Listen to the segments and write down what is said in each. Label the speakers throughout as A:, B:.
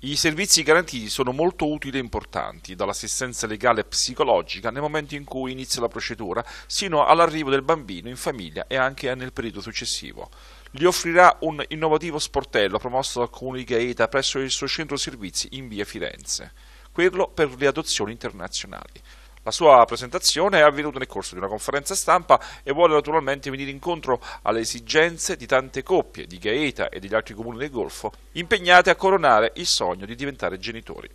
A: I servizi garantiti sono molto utili e importanti, dall'assistenza legale e psicologica nel momento in cui inizia la procedura, sino all'arrivo del bambino in famiglia e anche nel periodo successivo. Gli offrirà un innovativo sportello promosso dal Comune di Gaeta presso il suo centro servizi in via Firenze, quello per le adozioni internazionali. La sua presentazione è avvenuta nel corso di una conferenza stampa e vuole naturalmente venire incontro alle esigenze di tante coppie, di Gaeta e degli altri comuni del Golfo, impegnate a coronare il sogno di diventare genitori.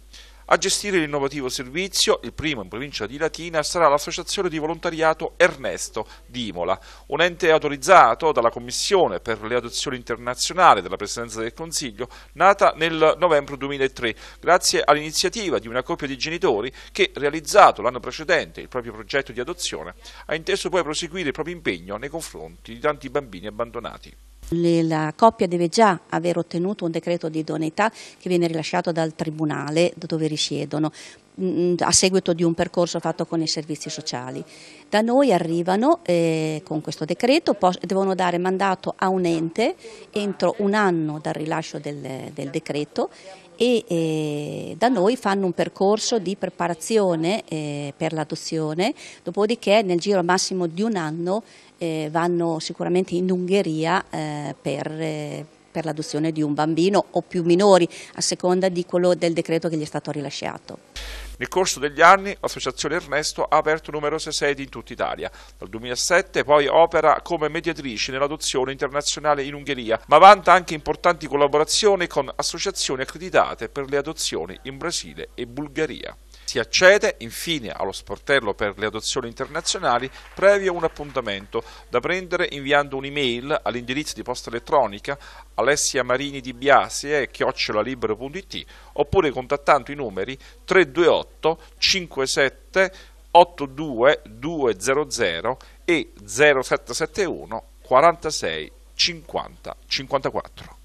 A: A gestire l'innovativo servizio, il primo in provincia di Latina, sarà l'associazione di volontariato Ernesto Dimola, un ente autorizzato dalla Commissione per le adozioni internazionali della Presidenza del Consiglio, nata nel novembre 2003, grazie all'iniziativa di una coppia di genitori che, realizzato l'anno precedente il proprio progetto di adozione, ha inteso poi proseguire il proprio impegno nei confronti di tanti bambini abbandonati.
B: La coppia deve già aver ottenuto un decreto di idoneità che viene rilasciato dal tribunale dove risiedono. Mm, a seguito di un percorso fatto con i servizi sociali. Da noi arrivano eh, con questo decreto, devono dare mandato a un ente entro un anno dal rilascio del, del decreto e eh, da noi fanno un percorso di preparazione eh, per l'adozione, dopodiché nel giro massimo di un anno eh, vanno sicuramente in Ungheria eh, per eh, per l'adozione di un bambino o più minori, a seconda di quello del decreto che gli è stato rilasciato.
A: Nel corso degli anni l'associazione Ernesto ha aperto numerose sedi in tutta Italia. Dal 2007 poi opera come mediatrice nell'adozione internazionale in Ungheria, ma vanta anche importanti collaborazioni con associazioni accreditate per le adozioni in Brasile e Bulgaria si accede infine allo sportello per le adozioni internazionali previo un appuntamento da prendere inviando un'email all'indirizzo di posta elettronica Alessia Marini di Biasie eh, chiocciolalibero.it oppure contattando i numeri 328 57 82 200 e 0771 46 50 54.